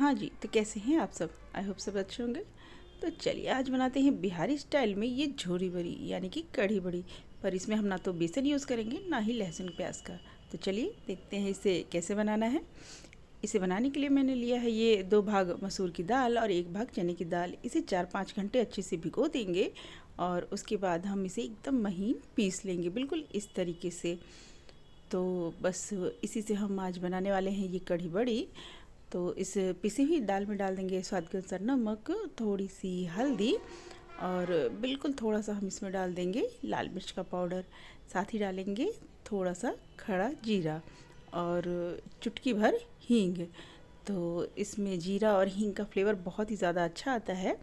हाँ जी तो कैसे हैं आप सब आई होप सब अच्छे होंगे तो चलिए आज बनाते हैं बिहारी स्टाइल में ये झोरी बड़ी यानी कि कढ़ी बड़ी पर इसमें हम ना तो बेसन यूज़ करेंगे ना ही लहसुन प्याज का तो चलिए देखते हैं इसे कैसे बनाना है इसे बनाने के लिए मैंने लिया है ये दो भाग मसूर की दाल और एक भाग चने की दाल इसे चार पाँच घंटे अच्छे से भिगो देंगे और उसके बाद हम इसे एकदम महीन पीस लेंगे बिल्कुल इस तरीके से तो बस इसी से हम आज बनाने वाले हैं ये कढ़ी बड़ी तो इस पिसी हुई दाल में डाल देंगे स्वाद के अनुसार नमक थोड़ी सी हल्दी और बिल्कुल थोड़ा सा हम इसमें डाल देंगे लाल मिर्च का पाउडर साथ ही डालेंगे थोड़ा सा खड़ा जीरा और चुटकी भर हींग तो इसमें जीरा और हींग का फ्लेवर बहुत ही ज़्यादा अच्छा आता है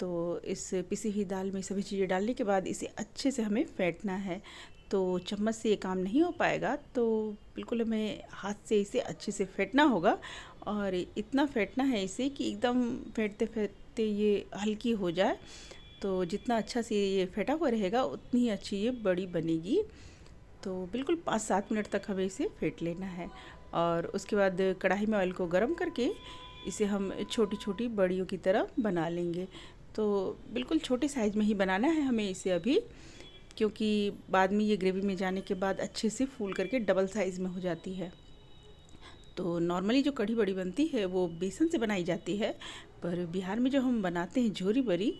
तो इस पिसी हुई दाल में सभी चीज़ें डालने के बाद इसे अच्छे से हमें फेंटना है तो चम्मच से ये काम नहीं हो पाएगा तो बिल्कुल हमें हाथ से इसे अच्छे से फेंटना होगा और इतना फेंटना है इसे कि एकदम फेंटते फेंटते ये हल्की हो जाए तो जितना अच्छा से ये फेंटा हुआ रहेगा उतनी ही अच्छी ये बड़ी बनेगी तो बिल्कुल पाँच सात मिनट तक हमें इसे फेंट लेना है और उसके बाद कढ़ाई में ऑयल को गर्म करके इसे हम छोटी छोटी बड़ियों की तरह बना लेंगे तो बिल्कुल छोटे साइज़ में ही बनाना है हमें इसे अभी क्योंकि बाद में ये ग्रेवी में जाने के बाद अच्छे से फूल करके डबल साइज़ में हो जाती है तो नॉर्मली जो कढ़ी बड़ी बनती है वो बेसन से बनाई जाती है पर बिहार में जो हम बनाते हैं झोरी बड़ी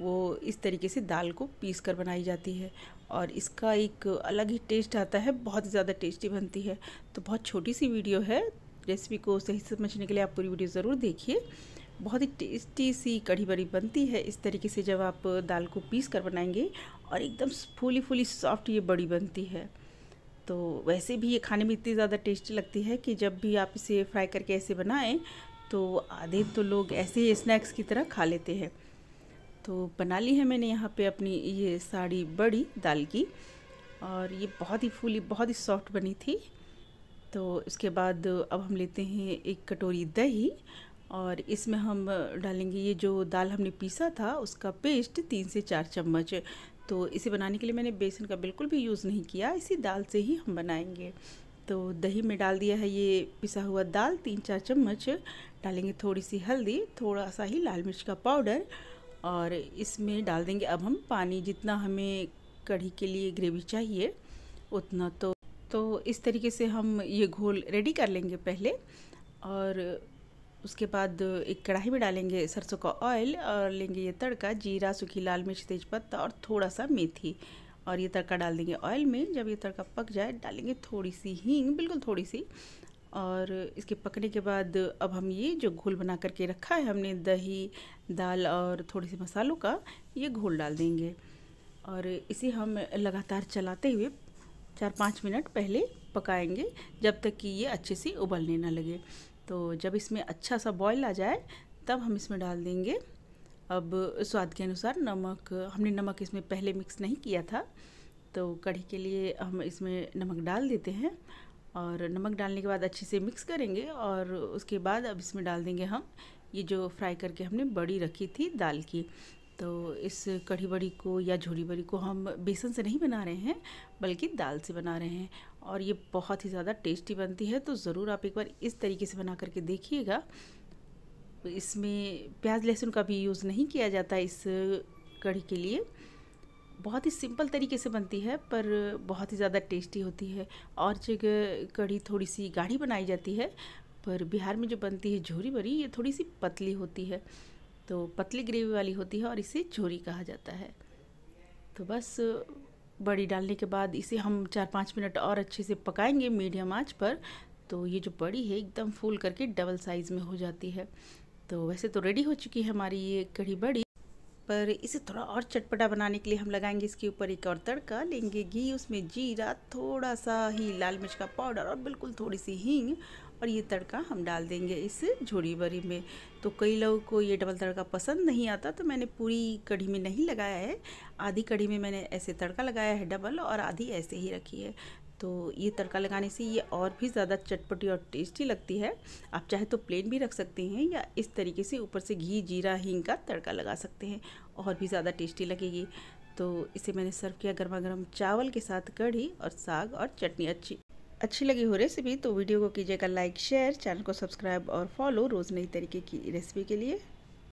वो इस तरीके से दाल को पीस कर बनाई जाती है और इसका एक अलग ही टेस्ट आता है बहुत ज़्यादा टेस्टी बनती है तो बहुत छोटी सी वीडियो है रेसिपी को सही समझने के लिए आप पूरी वीडियो ज़रूर देखिए बहुत ही टेस्टी सी कढ़ी बड़ी बनती है इस तरीके से जब आप दाल को पीस कर बनाएंगे और एकदम फूली फूली सॉफ्ट ये बड़ी बनती है तो वैसे भी ये खाने में इतनी ज़्यादा टेस्टी लगती है कि जब भी आप इसे फ्राई करके ऐसे बनाएं तो आधे तो लोग ऐसे ही स्नैक्स की तरह खा लेते हैं तो बना ली है मैंने यहाँ पर अपनी ये साड़ी बड़ी दाल की और ये बहुत ही फूली बहुत ही सॉफ्ट बनी थी तो इसके बाद अब हम लेते हैं एक कटोरी दही और इसमें हम डालेंगे ये जो दाल हमने पीसा था उसका पेस्ट तीन से चार चम्मच तो इसे बनाने के लिए मैंने बेसन का बिल्कुल भी यूज़ नहीं किया इसी दाल से ही हम बनाएंगे तो दही में डाल दिया है ये पिसा हुआ दाल तीन चार चम्मच डालेंगे थोड़ी सी हल्दी थोड़ा सा ही लाल मिर्च का पाउडर और इसमें डाल देंगे अब हम पानी जितना हमें कढ़ी के लिए ग्रेवी चाहिए उतना तो तो इस तरीके से हम ये घोल रेडी कर लेंगे पहले और उसके बाद एक कढ़ाई में डालेंगे सरसों का ऑयल और लेंगे ये तड़का जीरा सूखी लाल मिर्च तेज़पत्ता और थोड़ा सा मेथी और ये तड़का डाल देंगे ऑयल में जब ये तड़का पक जाए डालेंगे थोड़ी सी हींग बिल्कुल थोड़ी सी और इसके पकने के बाद अब हम ये जो घोल बना करके रखा है हमने दही दाल और थोड़े से मसालों का ये घोल डाल देंगे और इसे हम लगातार चलाते हुए चार पाँच मिनट पहले पकाएंगे जब तक कि ये अच्छे से उबलने ना लगे तो जब इसमें अच्छा सा बॉयल आ जाए तब हम इसमें डाल देंगे अब स्वाद के अनुसार नमक हमने नमक इसमें पहले मिक्स नहीं किया था तो कढ़ी के लिए हम इसमें नमक डाल देते हैं और नमक डालने के बाद अच्छे से मिक्स करेंगे और उसके बाद अब इसमें डाल देंगे हम ये जो फ्राई करके हमने बड़ी रखी थी दाल की तो इस कढ़ी बड़ी को या झोली बड़ी को हम बेसन से नहीं बना रहे हैं बल्कि दाल से बना रहे हैं और ये बहुत ही ज़्यादा टेस्टी बनती है तो ज़रूर आप एक बार इस तरीके से बना करके देखिएगा इसमें प्याज लहसुन का भी यूज़ नहीं किया जाता इस कढ़ी के लिए बहुत ही सिंपल तरीके से बनती है पर बहुत ही ज़्यादा टेस्टी होती है और जगह कढ़ी थोड़ी सी गाढ़ी बनाई जाती है पर बिहार में जो बनती है झोरी बरी ये थोड़ी सी पतली होती है तो पतली ग्रेवी वाली होती है और इसे झोरी कहा जाता है तो बस बड़ी डालने के बाद इसे हम चार पाँच मिनट और अच्छे से पकाएंगे मीडियम आंच पर तो ये जो बड़ी है एकदम फूल करके डबल साइज़ में हो जाती है तो वैसे तो रेडी हो चुकी है हमारी ये कढ़ी बड़ी पर इसे थोड़ा और चटपटा बनाने के लिए हम लगाएंगे इसके ऊपर एक और तड़का लेंगे घी उसमें जीरा थोड़ा सा ही लाल मिर्च का पाउडर और बिल्कुल थोड़ी सी हींग और ये तड़का हम डाल देंगे इस झोरी भरी में तो कई लोगों को ये डबल तड़का पसंद नहीं आता तो मैंने पूरी कढ़ी में नहीं लगाया है आधी कढ़ी में मैंने ऐसे तड़का लगाया है डबल और आधी ऐसे ही रखी है तो ये तड़का लगाने से ये और भी ज़्यादा चटपटी और टेस्टी लगती है आप चाहे तो प्लेन भी रख सकते हैं या इस तरीके से ऊपर से घी जीरा हींग का तड़का लगा सकते हैं और भी ज़्यादा टेस्टी लगेगी तो इसे मैंने सर्व किया गर्मा गर्म चावल के साथ कढ़ी और साग और चटनी अच्छी अच्छी लगी हो रेसिपी तो वीडियो को कीजिएगा लाइक शेयर चैनल को सब्सक्राइब और फॉलो रोज़ नई तरीके की रेसिपी के लिए